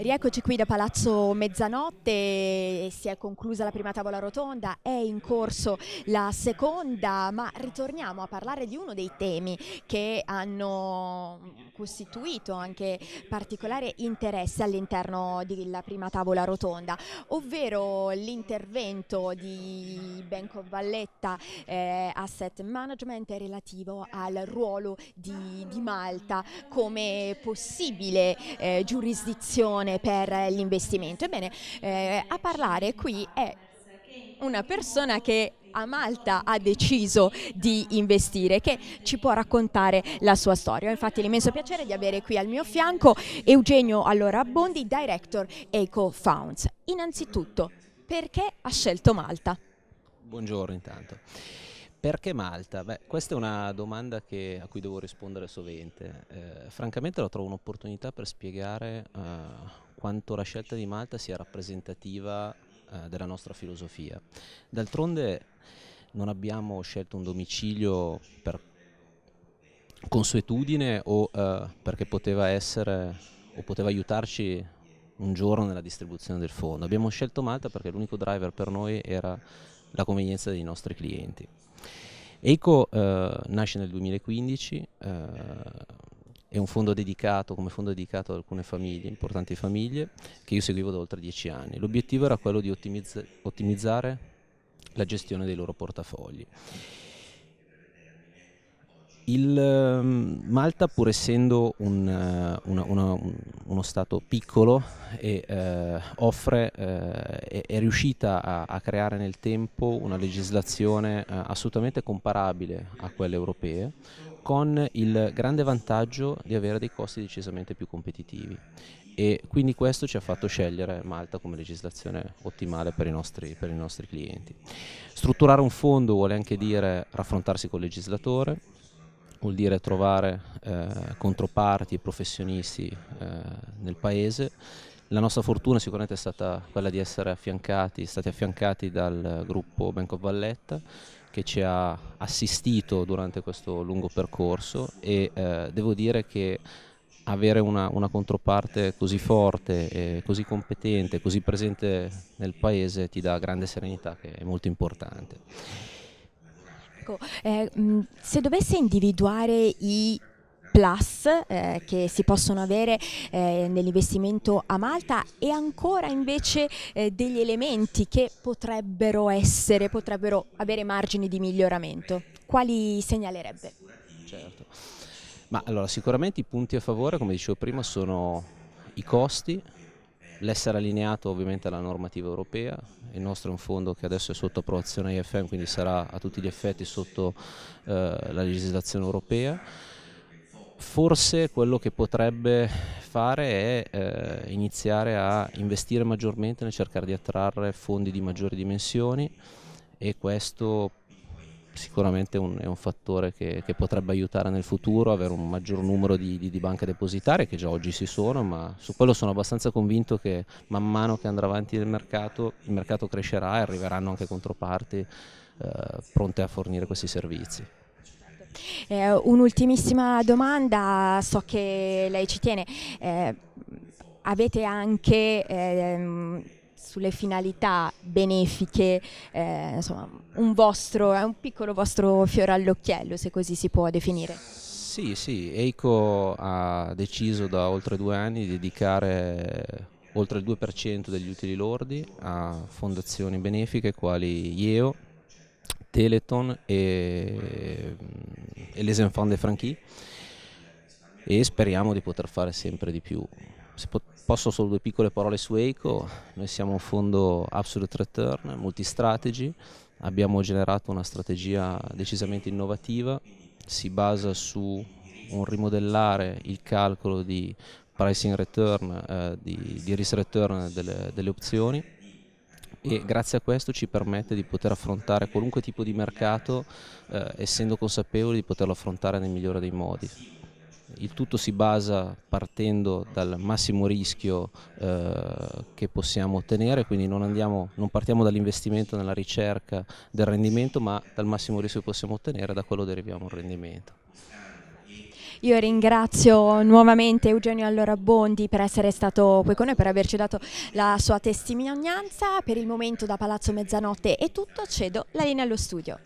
Rieccoci qui da Palazzo Mezzanotte, si è conclusa la prima tavola rotonda, è in corso la seconda, ma ritorniamo a parlare di uno dei temi che hanno costituito anche particolare interesse all'interno della prima tavola rotonda, ovvero l'intervento di Banco Valletta eh, Asset Management relativo al ruolo di, di Malta come possibile eh, giurisdizione soluzione per l'investimento. Ebbene, eh, a parlare qui è una persona che a Malta ha deciso di investire, che ci può raccontare la sua storia. Infatti l'immenso piacere di avere qui al mio fianco Eugenio Allora Bondi, Director Eco Founds. Innanzitutto, perché ha scelto Malta? Buongiorno intanto. Perché Malta? Beh, questa è una domanda che, a cui devo rispondere sovente. Eh, francamente la trovo un'opportunità per spiegare eh, quanto la scelta di Malta sia rappresentativa eh, della nostra filosofia. D'altronde non abbiamo scelto un domicilio per consuetudine o eh, perché poteva essere o poteva aiutarci un giorno nella distribuzione del fondo. Abbiamo scelto Malta perché l'unico driver per noi era la convenienza dei nostri clienti. ECO eh, nasce nel 2015, eh, è un fondo dedicato, come fondo dedicato ad alcune famiglie, importanti famiglie, che io seguivo da oltre dieci anni. L'obiettivo era quello di ottimizz ottimizzare la gestione dei loro portafogli. Il ehm, Malta, pur essendo un, eh, una, una, un, uno stato piccolo, e, eh, offre, eh, è, è, riuscita a, a, creare nel tempo una legislazione eh, assolutamente comparabile a quelle europee, con il grande vantaggio di avere dei costi decisamente più competitivi. E quindi questo ci ha fatto scegliere Malta come legislazione ottimale per i, nostri, per i nostri clienti. Strutturare un fondo vuole anche dire raffrontarsi col legislatore, vuol dire trovare eh, controparti e professionisti eh, nel paese. La nostra fortuna sicuramente è stata quella di essere affiancati, stati affiancati dal gruppo Bank of Valletta che ci ha assistito durante questo lungo percorso e eh, devo dire che avere una, una, controparte così forte, così competente, così presente nel paese ti dà grande serenità che è molto importante. Ecco, eh, mh, mm, se dovesse individuare i plus eh, che si possono avere eh, nell'investimento a Malta e ancora invece eh, degli elementi che potrebbero essere, potrebbero avere margini di miglioramento. Quali segnalerebbe? Certo. Ma allora sicuramente i punti a favore, come dicevo prima, sono i costi, l'essere allineato ovviamente alla normativa europea, il nostro è un fondo che adesso è sotto approvazione IFM, quindi sarà a tutti gli effetti sotto eh, la legislazione europea. Forse quello che potrebbe fare è eh, iniziare a investire maggiormente nel cercare di attrarre fondi di maggiori dimensioni e questo sicuramente un, è un fattore che, che, potrebbe aiutare nel futuro, avere un maggior numero di, di, di, banche depositarie che già oggi si sono, ma su quello sono abbastanza convinto che man mano che andrà avanti il mercato, il mercato crescerà e arriveranno anche controparti eh, pronte a fornire questi servizi. Eh, un'ultimissima domanda, so che lei ci tiene, eh, avete anche ehm, sulle finalità benefiche, eh, insomma, un, vostro, un piccolo vostro fiore all'occhiello, se così si può definire. Sì, sì, EICO ha deciso da oltre due anni di dedicare oltre il 2% degli utili lordi a fondazioni benefiche quali IEO, Teleton e, mm, e les enfants de Franchi e speriamo di poter fare sempre di più se posso solo due piccole parole su EICO, noi siamo un fondo absolute return, multi-strategy, abbiamo generato una strategia decisamente innovativa, si basa su un rimodellare il calcolo di pricing return, eh, di, di, risk return delle, delle opzioni e grazie a questo ci permette di poter affrontare qualunque tipo di mercato eh, essendo consapevoli di poterlo affrontare nel migliore dei modi il tutto si basa partendo dal massimo rischio eh, che possiamo ottenere, quindi non, andiamo, non partiamo dall'investimento nella ricerca del rendimento, ma dal massimo rischio che possiamo ottenere, da quello deriviamo il rendimento. Io ringrazio nuovamente Eugenio Allorabondi per essere stato qui con noi, per averci dato la sua testimonianza. Per il momento da Palazzo Mezzanotte è tutto, cedo la linea allo studio.